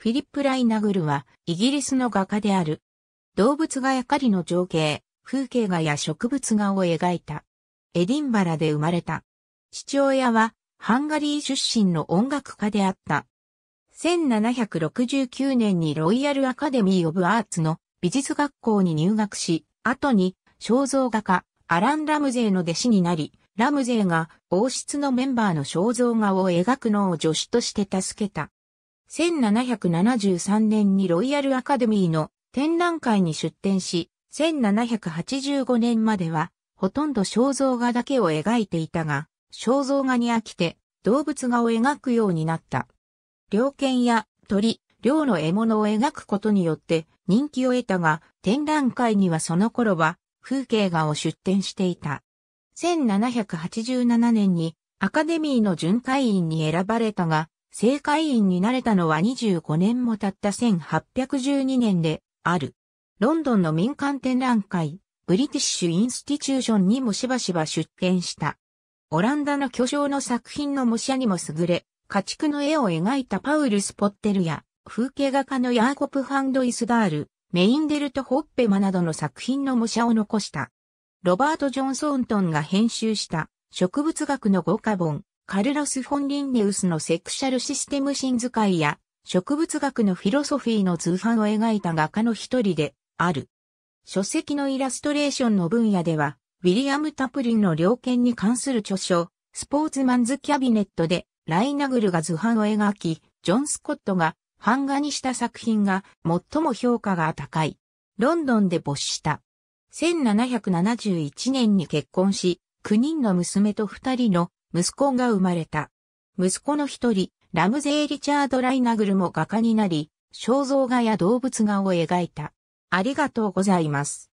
フィリップ・ライナグルは、イギリスの画家である。動物画や狩りの情景、風景画や植物画を描いた。エディンバラで生まれた。父親は、ハンガリー出身の音楽家であった。1769年にロイヤル・アカデミー・オブ・アーツの美術学校に入学し、後に肖像画家アラン・ラムゼーの弟子になり、ラムゼーが王室のメンバーの肖像画を描くのを助手として助けた。1773年にロイヤルアカデミーの展覧会に出展し、1785年までは、ほとんど肖像画だけを描いていたが、肖像画に飽きて、動物画を描くようになった。猟犬や鳥、猟の獲物を描くことによって人気を得たが、展覧会にはその頃は風景画を出展していた。1787年にアカデミーの巡回員に選ばれたが、正会員になれたのは25年も経った1812年である。ロンドンの民間展覧会、ブリティッシュ・インスティチューションにもしばしば出展した。オランダの巨匠の作品の模写にも優れ、家畜の絵を描いたパウル・スポッテルや、風景画家のヤーコプ・ハンド・イスダール、メインデルト・ホッペマなどの作品の模写を残した。ロバート・ジョンソントンが編集した植物学の五華本、カルラス・フォン・リンネウスのセクシャルシステム新図解や植物学のフィロソフィーの通販を描いた画家の一人である。書籍のイラストレーションの分野では、ウィリアム・タプリンの猟犬に関する著書、スポーツマンズ・キャビネットで、ライナグルが図版を描き、ジョン・スコットが版画にした作品が最も評価が高い。ロンドンで没した。1771年に結婚し、9人の娘と2人の息子が生まれた。息子の一人、ラムゼイ・リチャード・ライナグルも画家になり、肖像画や動物画を描いた。ありがとうございます。